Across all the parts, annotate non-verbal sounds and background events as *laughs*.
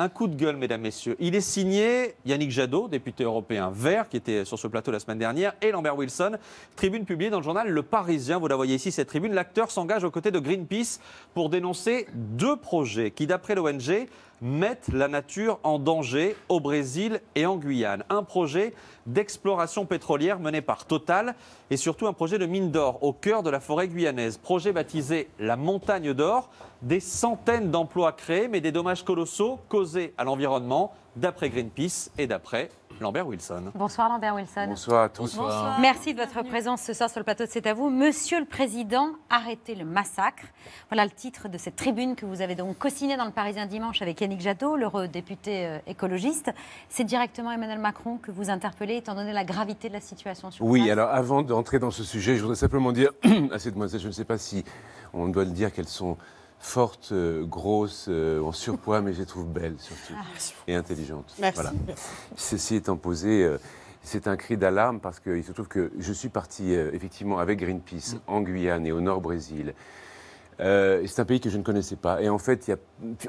Un coup de gueule, mesdames, messieurs. Il est signé Yannick Jadot, député européen vert, qui était sur ce plateau la semaine dernière, et Lambert Wilson. Tribune publiée dans le journal Le Parisien. Vous la voyez ici, cette tribune. L'acteur s'engage aux côtés de Greenpeace pour dénoncer deux projets qui, d'après l'ONG, mettent la nature en danger au Brésil et en Guyane. Un projet d'exploration pétrolière mené par Total et surtout un projet de mine d'or au cœur de la forêt guyanaise. Projet baptisé la montagne d'or, des centaines d'emplois créés mais des dommages colossaux causés à l'environnement d'après Greenpeace et d'après Lambert Wilson. Bonsoir Lambert Wilson. Bonsoir à tous. Merci de votre présence ce soir sur le plateau de C'est à vous. Monsieur le Président, arrêtez le massacre. Voilà le titre de cette tribune que vous avez donc co dans le Parisien dimanche avec Yannick Jadot, l'heureux député euh, écologiste. C'est directement Emmanuel Macron que vous interpellez étant donné la gravité de la situation sur Oui, alors avant d'entrer dans ce sujet, je voudrais simplement dire *clears throat* à cette demoiselles, je ne sais pas si on doit le dire qu'elles sont forte, euh, grosse, euh, en surpoids, mais je les trouve belles surtout ah, et intelligentes. Merci. Voilà. Ceci étant posé, euh, c'est un cri d'alarme parce qu'il se trouve que je suis parti effectivement avec Greenpeace mm. en Guyane et au Nord-Brésil. Euh, c'est un pays que je ne connaissais pas. Et en fait,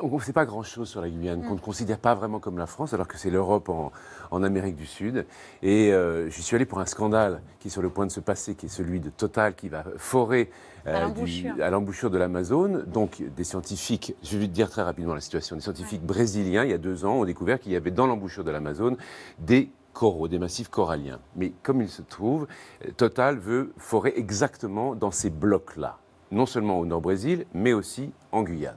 on ne sait pas grand-chose sur la Guyane, qu'on mm. ne considère pas vraiment comme la France, alors que c'est l'Europe en, Amérique du Sud. Et euh, j'y suis allé pour un scandale qui est sur le point de se passer, qui est celui de Total, qui va forer euh, à l'embouchure de l'Amazone. Donc, des scientifiques, je vais dire très rapidement la situation, des scientifiques brésiliens, il y a deux ans, ont découvert qu'il y avait dans l'embouchure de l'Amazone des coraux, des massifs coralliens. Mais comme il se trouve, Total veut forer exactement dans ces blocs-là non seulement au Nord-Brésil, mais aussi en Guyane.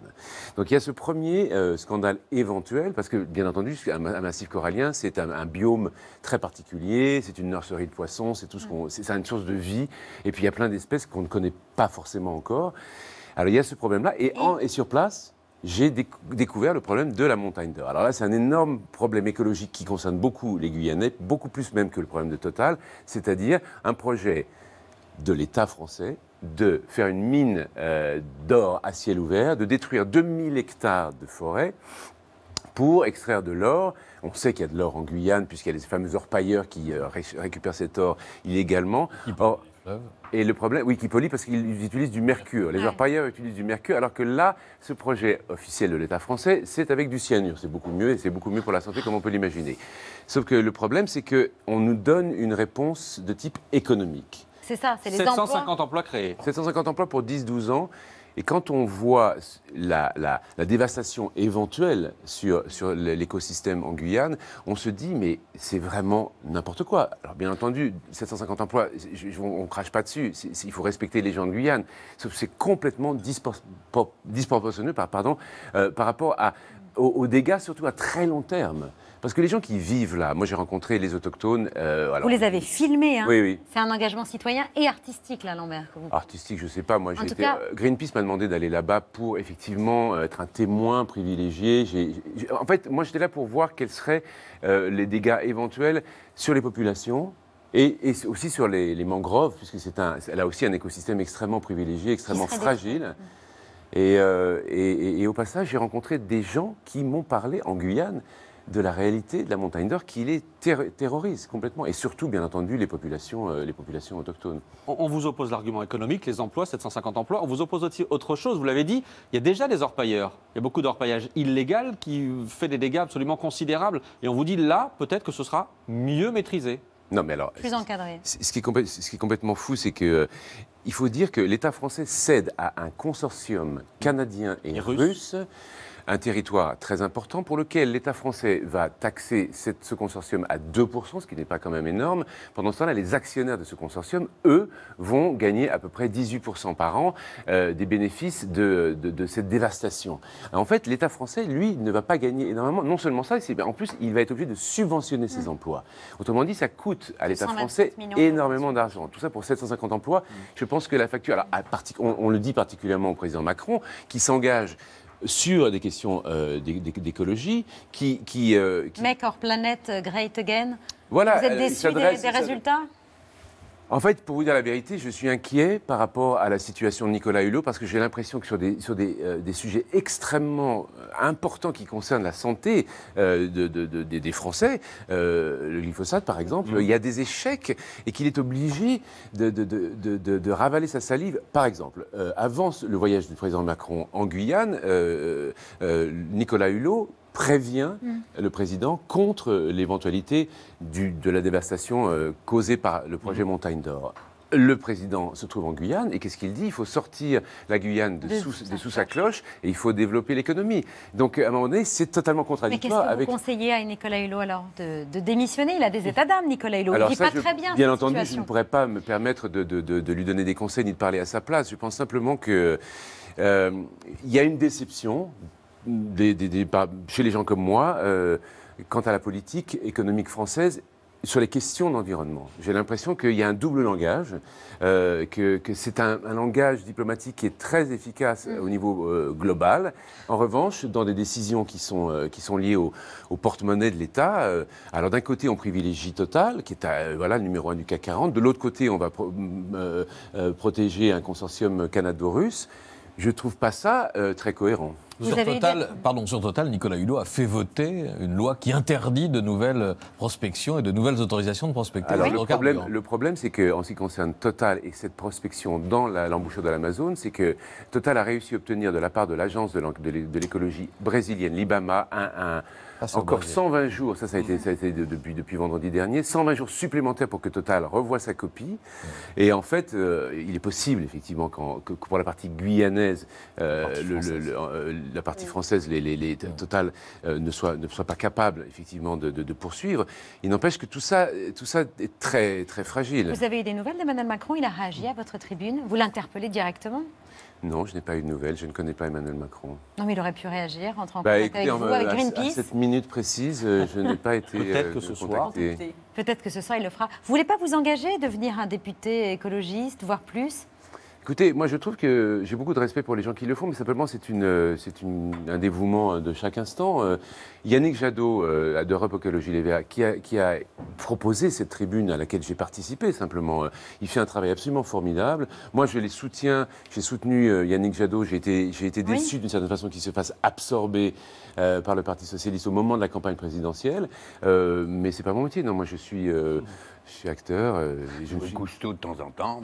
Donc il y a ce premier euh, scandale éventuel, parce que bien entendu, un, massif corallien, c'est un, biome très particulier, c'est une nurserie de poissons, c'est tout ce c'est une source de vie, et puis il y a plein d'espèces qu'on ne connaît pas forcément encore. Alors il y a ce problème-là, et, en, et sur place, j'ai découvert le problème de la montagne d'or. Alors là, c'est un énorme problème écologique qui concerne beaucoup les Guyanais, beaucoup plus même que le problème de Total, c'est-à-dire un projet de l'État français de faire une mine euh, d'or à ciel ouvert, de détruire 2000 hectares de forêt pour extraire de l'or. On sait qu'il y a de l'or en Guyane, puisqu'il y a les fameux orpailleurs qui euh, récupèrent cet or illégalement. et le problème, oui, qui pollue parce qu'ils utilisent du mercure. Les orpailleurs utilisent du mercure, alors que là, ce projet officiel de l'État français, c'est avec du cyanure. C'est beaucoup mieux et c'est beaucoup mieux pour la santé, comme on peut l'imaginer. Sauf que le problème, c'est qu'on nous donne une réponse de type économique. C'est ça, c'est les 750 emplois. créés. 750 emplois pour 10-12 ans. Et quand on voit la, dévastation éventuelle sur, sur l'écosystème en Guyane, on se dit, mais c'est vraiment n'importe quoi. Alors, bien entendu, 750 emplois, on ne crache pas dessus. il faut respecter les gens de Guyane. c'est complètement disproportionné par, pardon, euh, par rapport à, aux, dégâts, surtout à très long terme. Parce que les gens qui vivent là, moi j'ai rencontré les autochtones. Euh, vous les avez filmés, hein Oui, oui. C'est un engagement citoyen et artistique, là, Lambert. Artistique, je ne sais pas. Moi, j'étais. Euh, Greenpeace m'a demandé d'aller là-bas pour effectivement euh, être un témoin privilégié. En fait, moi j'étais là pour voir quels seraient les dégâts éventuels sur les populations, et, aussi sur les, mangroves, puisque c'est a aussi un écosystème extrêmement privilégié, extrêmement fragile. Mm. Euh, et, et, au passage, j'ai rencontré des gens qui m'ont parlé en Guyane de la réalité de la montagne d'or qui les terrorise complètement, et surtout, bien entendu, les populations, euh, les populations autochtones. On, vous oppose l'argument économique, les emplois, 750 emplois, on vous oppose aussi autre chose, vous l'avez dit, il y a déjà des orpailleurs, il y a beaucoup d'orpaillage illégal qui fait des dégâts absolument considérables, et on vous dit là, peut-être que ce sera mieux maîtrisé. Non, mais alors. Plus encadré. ce qui est complètement fou, c'est que euh, il faut dire que l'État français cède à un consortium canadien et, russe. un territoire très important pour lequel l'État français va taxer ce consortium à 2%, ce qui n'est pas quand même énorme. Pendant ce temps-là, les actionnaires de ce consortium, eux, vont gagner à peu près 18% par an euh, des bénéfices de, cette dévastation. en fait, l'État français, lui, ne va pas gagner énormément. Non seulement ça, en plus, il va être obligé de subventionner ses mmh. emplois. Autrement dit, ça coûte à l'État français énormément d'argent. Tout ça pour 750 emplois. Mmh pense que la facture, alors, on, le dit particulièrement au président Macron, qui s'engage sur des questions euh, d'écologie, qui... qui, euh, qui... Make our planet euh, great again Voilà. Vous êtes déçu des résultats en fait, pour vous dire la vérité, je suis inquiet par rapport à la situation de Nicolas Hulot parce que j'ai l'impression que sur des, sur des, euh, sujets extrêmement euh, importants qui concernent la santé euh, des Français, le glyphosate par exemple, mm. il y a des échecs et qu'il est obligé de, ravaler sa salive. Par exemple, avant le voyage du président Macron en Guyane, Nicolas Hulot prévient mm. le président contre l'éventualité de la dévastation euh, causée par le projet mm. Montagne d'Or. Le président se trouve en Guyane et qu'est-ce qu'il dit Il faut sortir la Guyane de, sous, sa cloche et il faut développer l'économie. Donc à un moment donné, c'est totalement contradictoire. Mais qu'est-ce que avec... vous conseillez à Nicolas Hulot alors de, démissionner Il a des états d'âme, Nicolas Hulot. Alors, il ne dit pas très bien. Bien entendu, je ne pourrais pas me permettre de lui donner des conseils ni de parler à sa place. Je pense simplement que euh, il y a une déception des, chez les gens comme moi euh, quant à la politique économique française sur les questions d'environnement. J'ai l'impression qu'il y a un double langage, euh, que, c'est un, langage diplomatique qui est très efficace mm. au niveau euh, global. En revanche, dans des décisions qui sont, liées au, porte-monnaie de l'État, alors d'un côté, on privilégie Total, qui est voilà, le numéro 1 du CAC 40. De l'autre côté, on va protéger un consortium canado-russe. Je ne trouve pas ça très cohérent sur Total, pardon, sur Total, Nicolas Hulot a fait voter une loi qui interdit de nouvelles prospections et de nouvelles autorisations de prospecter. Alors, le, problème, le problème, c'est qu'en ce qui concerne Total et cette prospection dans l'embouchure de l'Amazon, c'est que Total a réussi à obtenir de la part de l'agence de l'écologie brésilienne, l'IBAMA, un, ah, encore 120 jours, ça, ça a été, ça a été depuis, depuis vendredi dernier, 120 jours supplémentaires pour que Total revoie sa copie. Et en fait, euh, il est possible, effectivement, que, pour la partie guyanaise, euh, le, la partie française, les, Total, euh, ne, soit, ne soit pas capable effectivement de, poursuivre. Il n'empêche que tout ça, tout ça est très, très fragile. Vous avez eu des nouvelles d'Emmanuel Macron Il a réagi à votre tribune Vous l'interpellez directement non, je n'ai pas eu de nouvelles. Je ne connais pas Emmanuel Macron. Non, mais il aurait pu réagir, en bah, contact avec vous, avec Greenpeace. À, cette minute précise, euh, je n'ai pas été Peut-être euh, que ce contacté. soir. Peut-être que ce soir, il le fera. Vous voulez pas vous engager, devenir un député écologiste, voire plus Écoutez, moi je trouve que j'ai beaucoup de respect pour les gens qui le font, mais simplement c'est euh, un dévouement euh, de chaque instant. Euh, Yannick Jadot d'Europe Écologie Les qui a, proposé cette tribune à laquelle j'ai participé simplement, il fait un travail absolument formidable. Moi je les soutiens, j'ai soutenu Yannick Jadot, j'ai été, déçu d'une certaine façon qu'il se fasse absorber par le Parti Socialiste au moment de la campagne présidentielle, mais c'est pas mon métier, non, moi je suis je suis acteur. Euh, je me couche tout de temps en temps.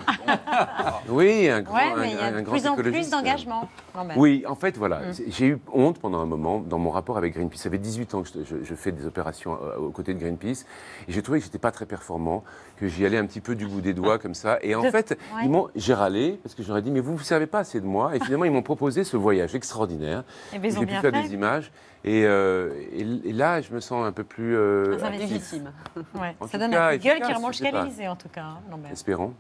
*laughs* oui, un il y a de plus en plus euh. d'engagement. Oui, en fait, voilà. Mm. J'ai eu honte pendant un moment dans mon rapport avec Greenpeace. Ça fait 18 ans que je, fais des opérations euh, aux côtés de Greenpeace. Et j'ai trouvé que j'étais pas très performant, que j'y allais un petit peu du bout des doigts comme ça. Et en fait, ils m'ont, j'ai râlé parce que j'aurais dit, mais vous ne savez pas assez de moi. Et finalement, ils m'ont proposé ce voyage extraordinaire. Et eh ben, ils pu faire des images. Et, euh, et, là, je me sens un peu plus. Euh, ah, légitime. Ouais. Ça donne un de gueule qui remonte jusqu'à l'Élysée, en tout cas. Hein. Non, mais... Espérons.